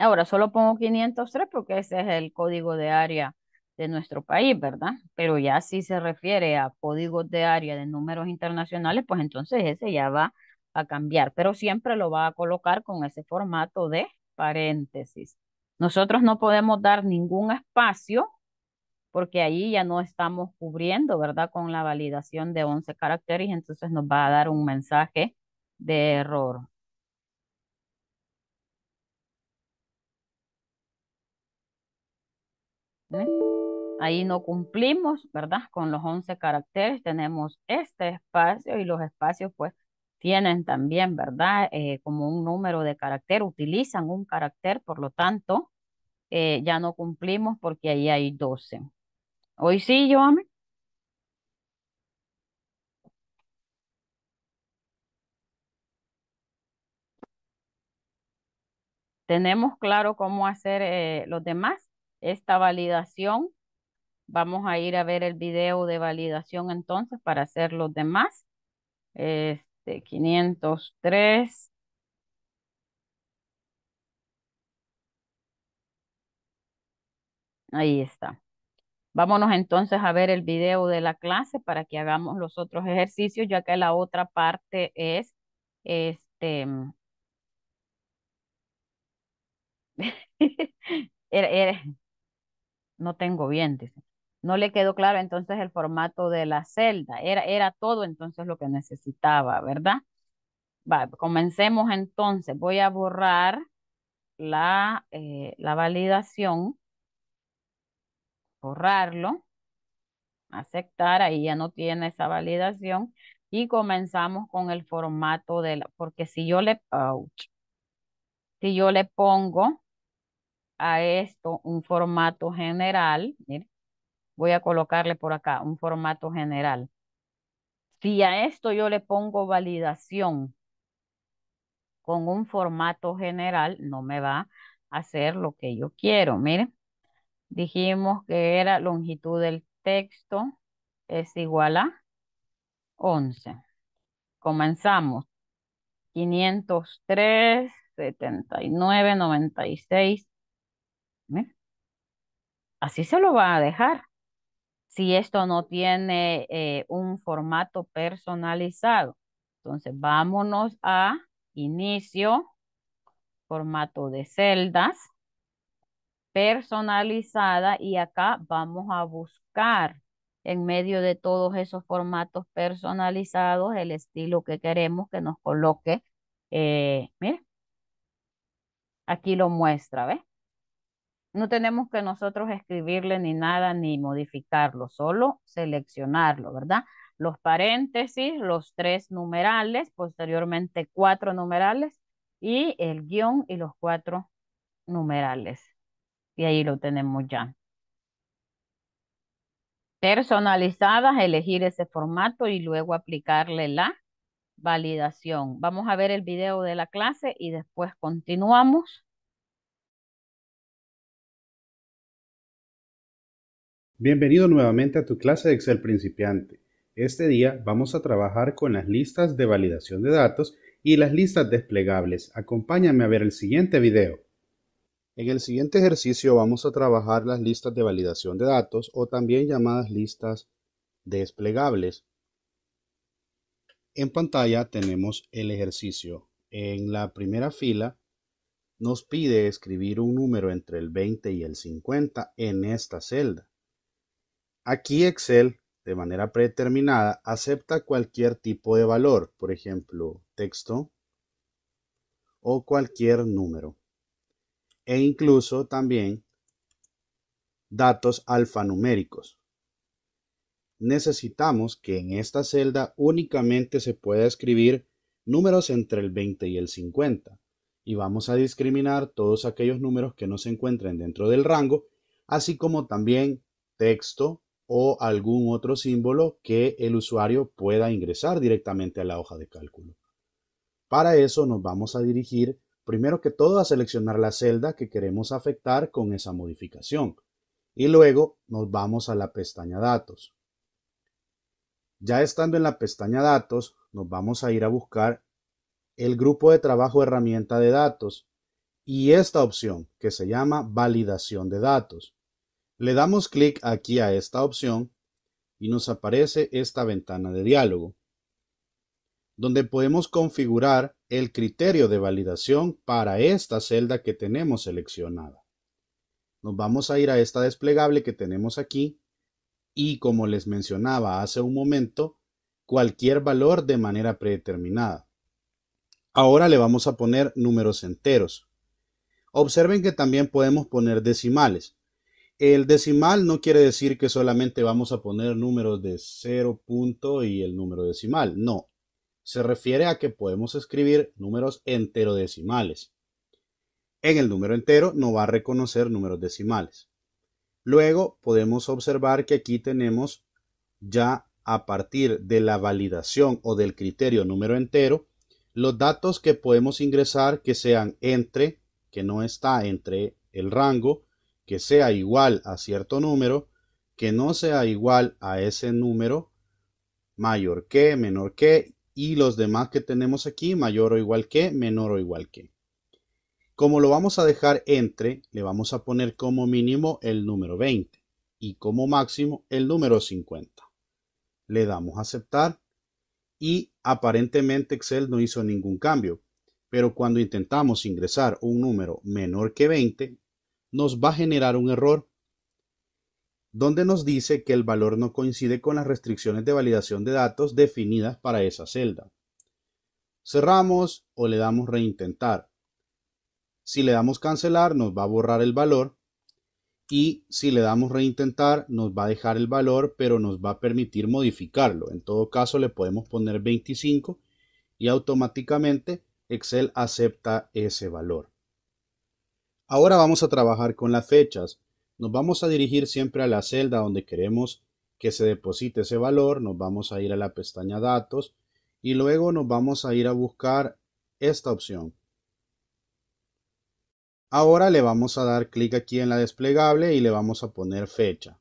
[SPEAKER 1] Ahora solo pongo 503 porque ese es el código de área de nuestro país, ¿verdad? Pero ya si se refiere a códigos de área de números internacionales, pues entonces ese ya va a cambiar, pero siempre lo va a colocar con ese formato de paréntesis. Nosotros no podemos dar ningún espacio porque ahí ya no estamos cubriendo, ¿verdad? Con la validación de 11 caracteres, entonces nos va a dar un mensaje de error. Ahí no cumplimos, ¿verdad? Con los 11 caracteres tenemos este espacio y los espacios pues tienen también, ¿verdad? Eh, como un número de carácter, utilizan un carácter, por lo tanto, eh, ya no cumplimos porque ahí hay 12. Hoy sí, yo Tenemos claro cómo hacer eh, los demás esta validación. Vamos a ir a ver el video de validación entonces para hacer los demás. Este, 503. Ahí está. Vámonos entonces a ver el video de la clase para que hagamos los otros ejercicios, ya que la otra parte es este mm, no tengo bien, dice. No le quedó claro entonces el formato de la celda. Era, era todo entonces lo que necesitaba, ¿verdad? Va, comencemos entonces. Voy a borrar la, eh, la validación. Borrarlo. Aceptar. Ahí ya no tiene esa validación. Y comenzamos con el formato de la... Porque si yo le... si yo le pongo a esto un formato general. voy a colocarle por acá un formato general. Si a esto yo le pongo validación con un formato general, no me va a hacer lo que yo quiero. Mire, dijimos que era longitud del texto es igual a 11. Comenzamos. 503, 79, 96, ¿eh? Así se lo va a dejar. Si esto no tiene eh, un formato personalizado. Entonces, vámonos a inicio, formato de celdas, personalizada y acá vamos a buscar en medio de todos esos formatos personalizados el estilo que queremos que nos coloque. Eh, aquí lo muestra, ¿ves? No tenemos que nosotros escribirle ni nada ni modificarlo, solo seleccionarlo, ¿verdad? Los paréntesis, los tres numerales, posteriormente cuatro numerales y el guión y los cuatro numerales. Y ahí lo tenemos ya. Personalizadas, elegir ese formato y luego aplicarle la validación. Vamos a ver el video de la clase y después continuamos.
[SPEAKER 2] Bienvenido nuevamente a tu clase de Excel principiante. Este día vamos a trabajar con las listas de validación de datos y las listas desplegables. Acompáñame a ver el siguiente video. En el siguiente ejercicio vamos a trabajar las listas de validación de datos o también llamadas listas desplegables. En pantalla tenemos el ejercicio. En la primera fila nos pide escribir un número entre el 20 y el 50 en esta celda. Aquí Excel, de manera predeterminada, acepta cualquier tipo de valor, por ejemplo, texto o cualquier número. E incluso también datos alfanuméricos. Necesitamos que en esta celda únicamente se pueda escribir números entre el 20 y el 50 y vamos a discriminar todos aquellos números que no se encuentren dentro del rango, así como también texto o algún otro símbolo que el usuario pueda ingresar directamente a la hoja de cálculo. Para eso nos vamos a dirigir primero que todo a seleccionar la celda que queremos afectar con esa modificación y luego nos vamos a la pestaña datos. Ya estando en la pestaña datos nos vamos a ir a buscar el grupo de trabajo herramienta de datos y esta opción que se llama validación de datos. Le damos clic aquí a esta opción y nos aparece esta ventana de diálogo, donde podemos configurar el criterio de validación para esta celda que tenemos seleccionada. Nos vamos a ir a esta desplegable que tenemos aquí y como les mencionaba hace un momento, cualquier valor de manera predeterminada. Ahora le vamos a poner números enteros. Observen que también podemos poner decimales. El decimal no quiere decir que solamente vamos a poner números de 0 punto y el número decimal. No, se refiere a que podemos escribir números decimales. En el número entero no va a reconocer números decimales. Luego podemos observar que aquí tenemos ya a partir de la validación o del criterio número entero, los datos que podemos ingresar que sean entre, que no está entre el rango, que sea igual a cierto número, que no sea igual a ese número, mayor que, menor que, y los demás que tenemos aquí, mayor o igual que, menor o igual que. Como lo vamos a dejar entre, le vamos a poner como mínimo el número 20 y como máximo el número 50. Le damos a aceptar y aparentemente Excel no hizo ningún cambio, pero cuando intentamos ingresar un número menor que 20, nos va a generar un error donde nos dice que el valor no coincide con las restricciones de validación de datos definidas para esa celda. Cerramos o le damos reintentar. Si le damos cancelar nos va a borrar el valor y si le damos reintentar nos va a dejar el valor pero nos va a permitir modificarlo. En todo caso le podemos poner 25 y automáticamente Excel acepta ese valor. Ahora vamos a trabajar con las fechas. Nos vamos a dirigir siempre a la celda donde queremos que se deposite ese valor. Nos vamos a ir a la pestaña datos y luego nos vamos a ir a buscar esta opción. Ahora le vamos a dar clic aquí en la desplegable y le vamos a poner fecha.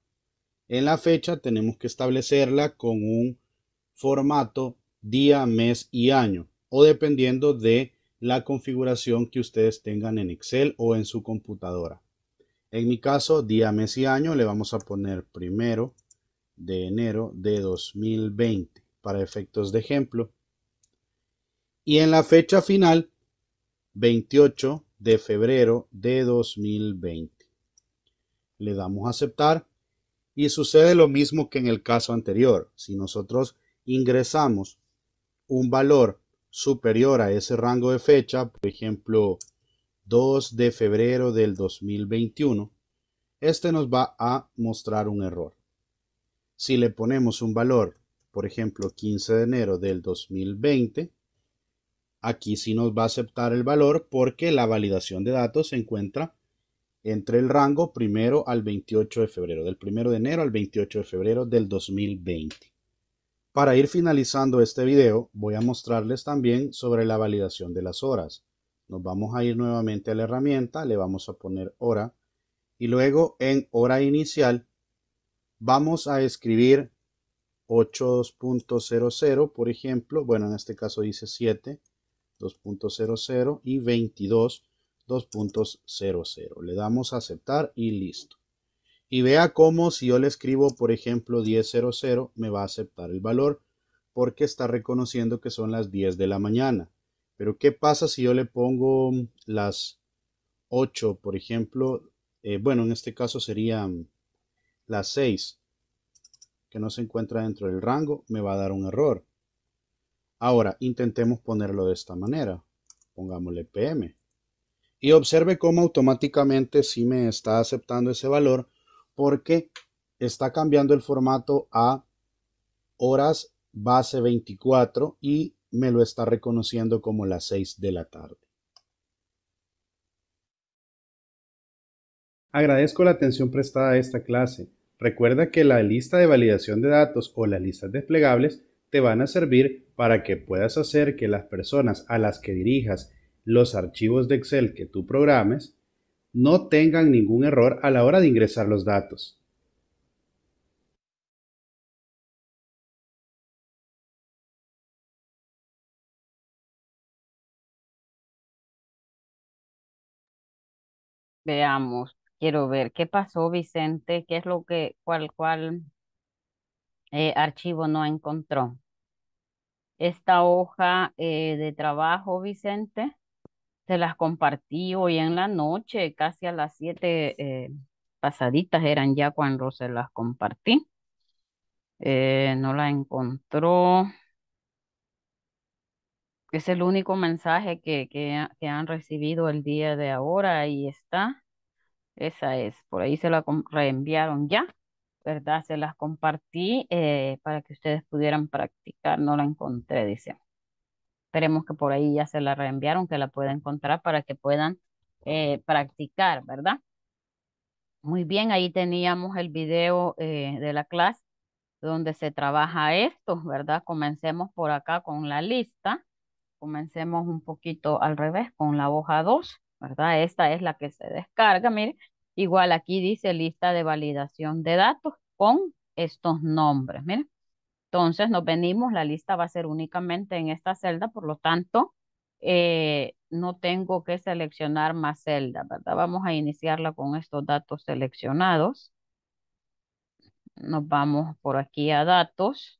[SPEAKER 2] En la fecha tenemos que establecerla con un formato día, mes y año o dependiendo de la configuración que ustedes tengan en Excel o en su computadora. En mi caso, día, mes y año le vamos a poner primero de enero de 2020 para efectos de ejemplo. Y en la fecha final, 28 de febrero de 2020. Le damos a aceptar y sucede lo mismo que en el caso anterior. Si nosotros ingresamos un valor superior a ese rango de fecha, por ejemplo 2 de febrero del 2021, este nos va a mostrar un error. Si le ponemos un valor, por ejemplo 15 de enero del 2020, aquí sí nos va a aceptar el valor porque la validación de datos se encuentra entre el rango primero al 28 de febrero, del primero de enero al 28 de febrero del 2020. Para ir finalizando este video, voy a mostrarles también sobre la validación de las horas. Nos vamos a ir nuevamente a la herramienta, le vamos a poner hora y luego en hora inicial vamos a escribir 8.00, por ejemplo, bueno, en este caso dice 7, 2.00 y 22, 2.00. Le damos a aceptar y listo y vea cómo si yo le escribo, por ejemplo, 10.00, me va a aceptar el valor porque está reconociendo que son las 10 de la mañana. Pero ¿qué pasa si yo le pongo mm, las 8, por ejemplo? Eh, bueno, en este caso serían mm, las 6, que no se encuentra dentro del rango, me va a dar un error. Ahora, intentemos ponerlo de esta manera. Pongámosle PM. Y observe cómo automáticamente si me está aceptando ese valor porque está cambiando el formato a horas base 24 y me lo está reconociendo como las 6 de la tarde. Agradezco la atención prestada a esta clase. Recuerda que la lista de validación de datos o las listas desplegables te van a servir para que puedas hacer que las personas a las que dirijas los archivos de Excel que tú programes no tengan ningún error a la hora de ingresar los datos.
[SPEAKER 1] Veamos, quiero ver qué pasó, Vicente, qué es lo que, cuál, cual eh, archivo no encontró. Esta hoja eh, de trabajo, Vicente. Se las compartí hoy en la noche, casi a las siete eh, pasaditas eran ya cuando se las compartí. Eh, no la encontró. Es el único mensaje que, que, han recibido el día de ahora. Ahí está. Esa es. Por ahí se la reenviaron ya. ¿Verdad? Se las compartí eh, para que ustedes pudieran practicar. No la encontré, dice. Esperemos que por ahí ya se la reenviaron, que la puedan encontrar para que puedan eh, practicar, ¿verdad? Muy bien, ahí teníamos el video eh, de la clase donde se trabaja esto, ¿verdad? Comencemos por acá con la lista. Comencemos un poquito al revés con la hoja 2, ¿verdad? Esta es la que se descarga, mire. Igual aquí dice lista de validación de datos con estos nombres, miren. Entonces nos venimos, la lista va a ser únicamente en esta celda, por lo tanto, eh, no tengo que seleccionar más celda, ¿verdad? Vamos a iniciarla con estos datos seleccionados. Nos vamos por aquí a datos.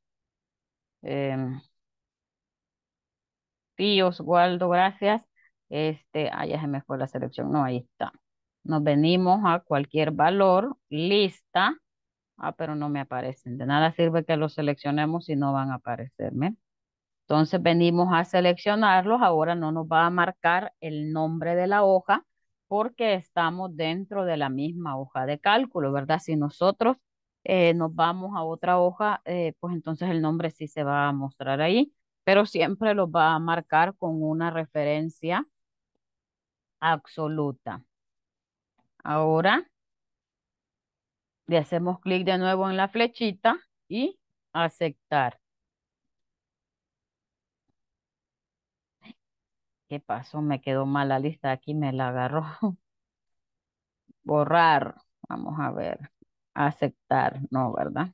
[SPEAKER 1] Eh, gracias. Este, ah, ya se me fue la selección, no, ahí está. Nos venimos a cualquier valor, lista, Ah, pero no me aparecen. De nada sirve que los seleccionemos si no van a aparecerme. Entonces venimos a seleccionarlos. Ahora no nos va a marcar el nombre de la hoja porque estamos dentro de la misma hoja de cálculo, ¿verdad? Si nosotros eh, nos vamos a otra hoja, eh, pues entonces el nombre sí se va a mostrar ahí, pero siempre los va a marcar con una referencia absoluta. Ahora le hacemos clic de nuevo en la flechita y aceptar. ¿Qué pasó? Me quedó mal la lista aquí, me la agarró. Borrar. Vamos a ver. Aceptar. No, ¿verdad?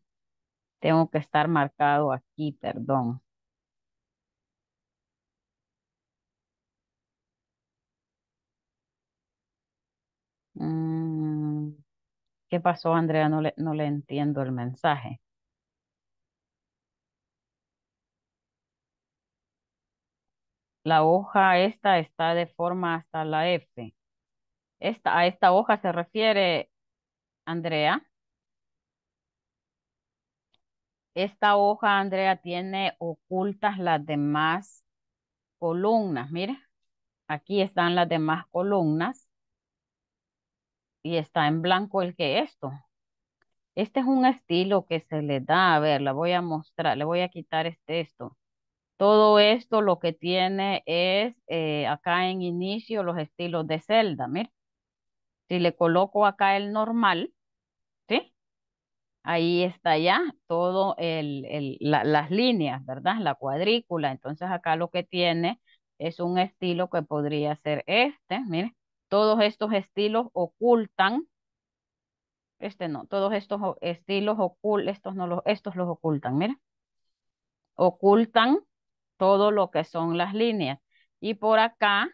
[SPEAKER 1] Tengo que estar marcado aquí, perdón. Mm, ¿Qué pasó, Andrea? No le, no le entiendo el mensaje. La hoja esta está de forma hasta la F. Esta, ¿A esta hoja se refiere, Andrea? Esta hoja, Andrea, tiene ocultas las demás columnas. Mira, aquí están las demás columnas y está en blanco el que esto. Este es un estilo que se le da, a ver, la voy a mostrar, le voy a quitar este esto. Todo esto lo que tiene es eh, acá en inicio los estilos de celda, mire. Si le coloco acá el normal, ¿sí? Ahí está ya todo el, las líneas, ¿verdad? La cuadrícula. Entonces acá lo que tiene es un estilo que podría ser este, mire todos estos estilos ocultan, este no, todos estos estilos ocultan, estos, no los, estos los ocultan, mira. Ocultan todo lo que son las líneas. Y por acá,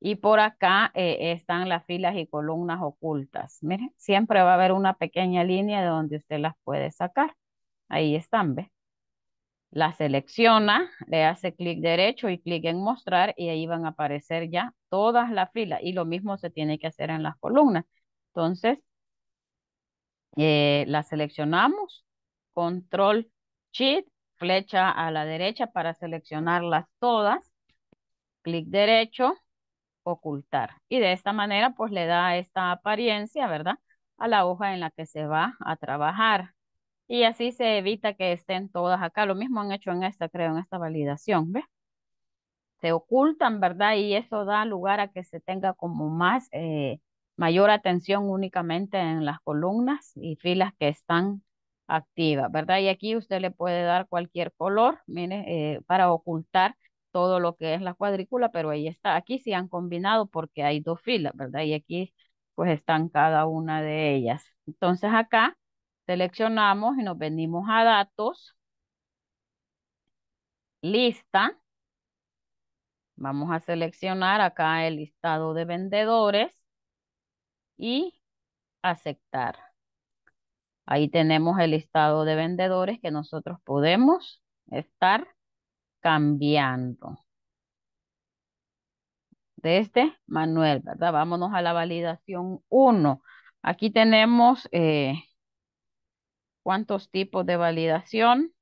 [SPEAKER 1] y por acá eh, están las filas y columnas ocultas. Miren, siempre va a haber una pequeña línea de donde usted las puede sacar. Ahí están, ¿ve? La selecciona, le hace clic derecho y clic en mostrar y ahí van a aparecer ya todas las filas y lo mismo se tiene que hacer en las columnas. Entonces, eh, la seleccionamos, control shift, flecha a la derecha para seleccionarlas todas, clic derecho, ocultar. Y de esta manera pues le da esta apariencia, ¿verdad? A la hoja en la que se va a trabajar. Y así se evita que estén todas acá. Lo mismo han hecho en esta, creo, en esta validación, ¿ves? se ocultan, ¿verdad? Y eso da lugar a que se tenga como más, eh, mayor atención únicamente en las columnas y filas que están activas, ¿verdad? Y aquí usted le puede dar cualquier color, mire, eh, para ocultar todo lo que es la cuadrícula, pero ahí está. Aquí sí han combinado porque hay dos filas, ¿verdad? Y aquí pues están cada una de ellas. Entonces acá seleccionamos y nos venimos a datos, lista, Vamos a seleccionar acá el listado de vendedores y aceptar. Ahí tenemos el listado de vendedores que nosotros podemos estar cambiando. Desde este, Manuel, ¿verdad? Vámonos a la validación 1. Aquí tenemos eh, cuántos tipos de validación.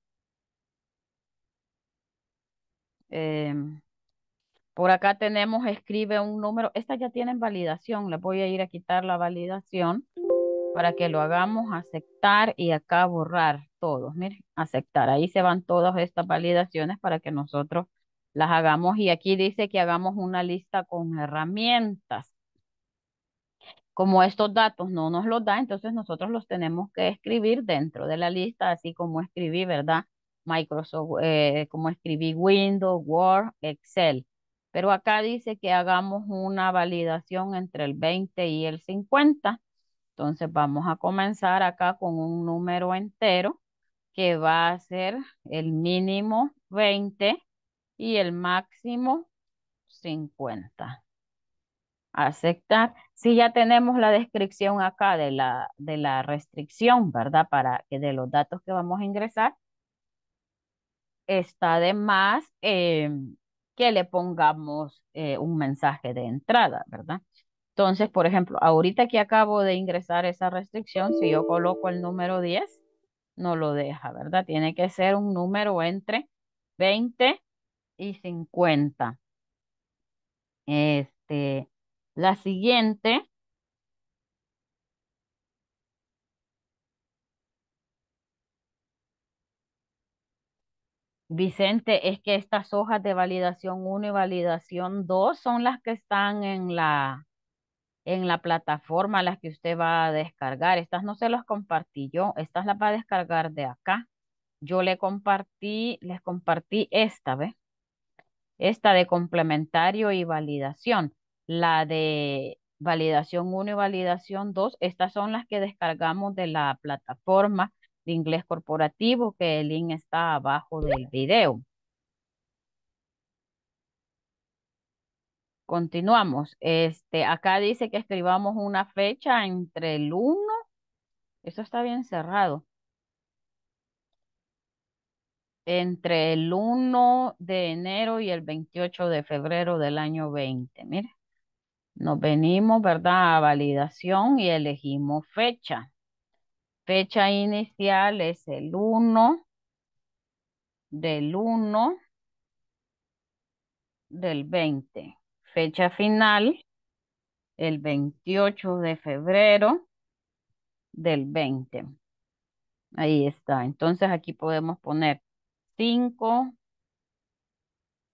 [SPEAKER 1] Em, por acá tenemos, escribe un número. Estas ya tienen validación. Le voy a ir a quitar la validación para que lo hagamos, aceptar y acá borrar todos. Miren, aceptar. Ahí se van todas estas validaciones para que nosotros las hagamos. Y aquí dice que hagamos una lista con herramientas. Como estos datos no nos los da, entonces nosotros los tenemos que escribir dentro de la lista, así como escribí, ¿verdad? Microsoft, eh, como escribí Windows, Word, Excel. Pero acá dice que hagamos una validación entre el 20 y el 50. Entonces vamos a comenzar acá con un número entero que va a ser el mínimo 20 y el máximo 50. Aceptar. Si sí, ya tenemos la descripción acá de la, de la restricción, ¿verdad? Para que de los datos que vamos a ingresar, está de más em, que le pongamos eh, un mensaje de entrada, ¿verdad? Entonces, por ejemplo, ahorita que acabo de ingresar esa restricción, si yo coloco el número 10, no lo deja, ¿verdad? Tiene que ser un número entre 20 y 50. Este, la siguiente Vicente, es que estas hojas de validación 1 y validación 2 son las que están en la, en la plataforma, las que usted va a descargar. Estas no se las compartí yo, estas las va a descargar de acá. Yo le compartí, les compartí esta, ¿ves? Esta de complementario y validación. La de validación 1 y validación 2, estas son las que descargamos de la plataforma de inglés corporativo, que el link está abajo del video. Continuamos. Este, acá dice que escribamos una fecha entre el 1. Eso está bien cerrado. Entre el 1 de enero y el 28 de febrero del año 20. Mire, nos venimos, ¿verdad? A validación y elegimos fecha fecha inicial es el 1 del 1 del 20. Fecha final el 28 de febrero del 20. Ahí está. Entonces aquí podemos poner 5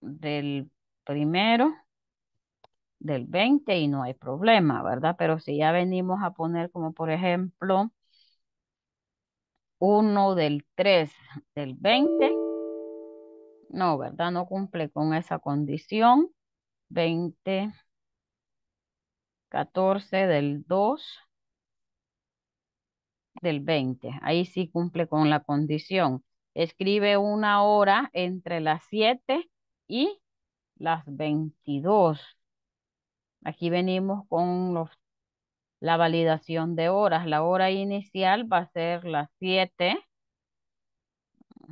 [SPEAKER 1] del primero del 20 y no hay problema, ¿verdad? Pero si ya venimos a poner como por ejemplo 1 del 3 del 20. No, ¿verdad? No cumple con esa condición. 20, 14 del 2 del 20. Ahí sí cumple con la condición. Escribe una hora entre las 7 y las 22. Aquí venimos con los la validación de horas. La hora inicial va a ser las 7.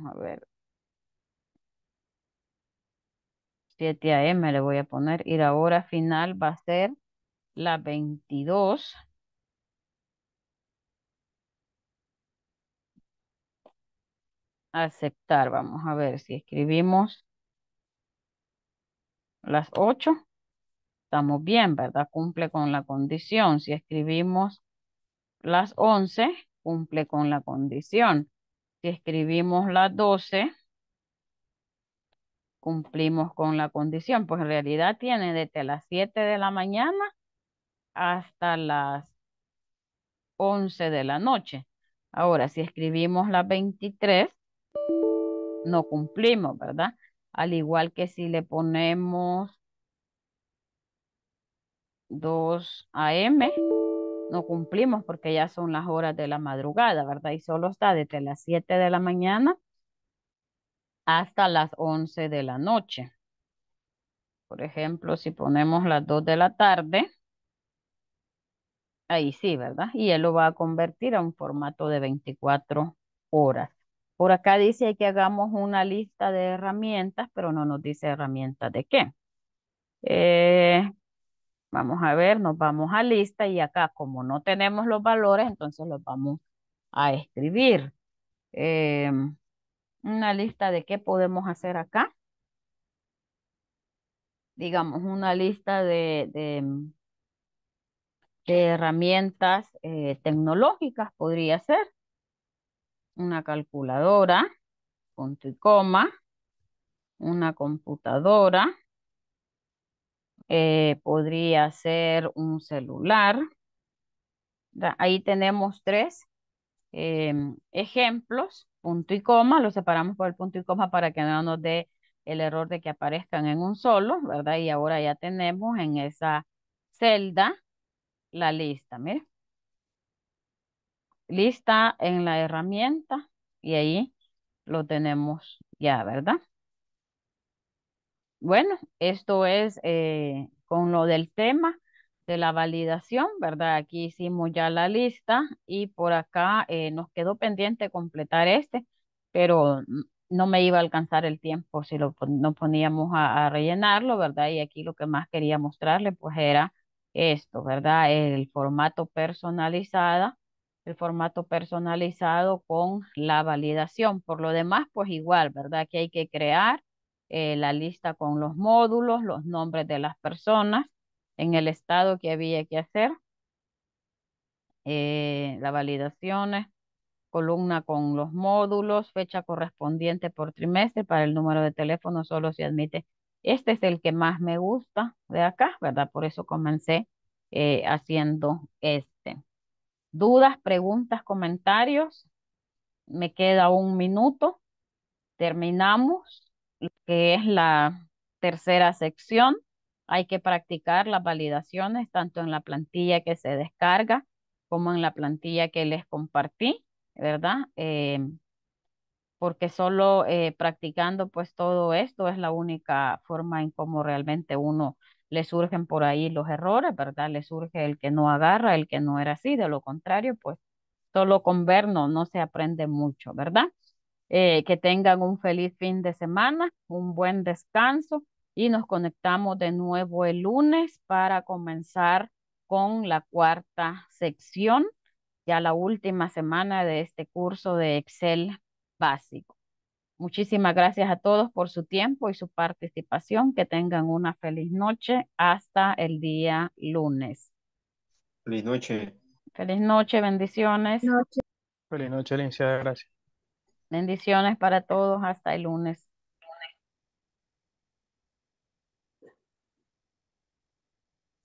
[SPEAKER 1] A ver. 7 a.m. le voy a poner. Y la hora final va a ser la 22. Aceptar. Vamos a ver si escribimos las 8 estamos bien, ¿verdad? Cumple con la condición. Si escribimos las 11, cumple con la condición. Si escribimos las 12, cumplimos con la condición. Pues en realidad tiene desde las 7 de la mañana hasta las 11 de la noche. Ahora, si escribimos las 23, no cumplimos, ¿verdad? Al igual que si le ponemos 2 a.m. no cumplimos porque ya son las horas de la madrugada, ¿verdad? Y solo está desde las 7 de la mañana hasta las 11 de la noche. Por ejemplo, si ponemos las 2 de la tarde, ahí sí, ¿verdad? Y él lo va a convertir a un formato de 24 horas. Por acá dice que hagamos una lista de herramientas, pero no nos dice herramientas de qué. Eh, Vamos a ver, nos vamos a lista y acá como no tenemos los valores, entonces los vamos a escribir. Em, una lista de qué podemos hacer acá. Digamos, una lista de, de, em, herramientas eh, tecnológicas podría ser. Una calculadora, punto y coma, una computadora, eh, podría ser un celular. Ahí tenemos tres em, ejemplos, punto y coma, lo separamos por el punto y coma para que no nos dé el error de que aparezcan en un solo, ¿verdad? Y ahora ya tenemos en esa celda la lista, miren. Lista en la herramienta y ahí lo tenemos ya, ¿verdad? bueno, esto es eh, con lo del tema de la validación, ¿verdad? Aquí hicimos ya la lista y por acá eh, nos quedó pendiente completar este, pero no me iba a alcanzar el tiempo si lo, no poníamos a, a, rellenarlo, ¿verdad? Y aquí lo que más quería mostrarle pues era esto, ¿verdad? El formato personalizada, el formato personalizado con la validación. Por lo demás, pues igual, ¿verdad? Que hay que crear eh, la lista con los módulos, los nombres de las personas, en el estado que había que hacer, eh, las validaciones, columna con los módulos, fecha correspondiente por trimestre para el número de teléfono, solo se admite. Este es el que más me gusta de acá, ¿verdad? Por eso comencé eh, haciendo este. Dudas, preguntas, comentarios. Me queda un minuto. Terminamos que es la tercera sección. Hay que practicar las validaciones tanto en la plantilla que se descarga como en la plantilla que les compartí, ¿verdad? Eh, porque solo eh, practicando pues todo esto es la única forma en cómo realmente uno le surgen por ahí los errores, ¿verdad? Le surge el que no agarra, el que no era así, de lo contrario, pues solo con ver no, no se aprende mucho, ¿verdad? Eh, que tengan un feliz fin de semana, un buen descanso y nos conectamos de nuevo el lunes para comenzar con la cuarta sección, ya la última semana de este curso de Excel básico. Muchísimas gracias a todos por su tiempo y su participación. Que tengan una feliz noche hasta el día lunes.
[SPEAKER 2] Feliz noche.
[SPEAKER 1] Feliz noche, bendiciones.
[SPEAKER 2] Feliz noche, Alicia, gracias.
[SPEAKER 1] Bendiciones para todos hasta el lunes.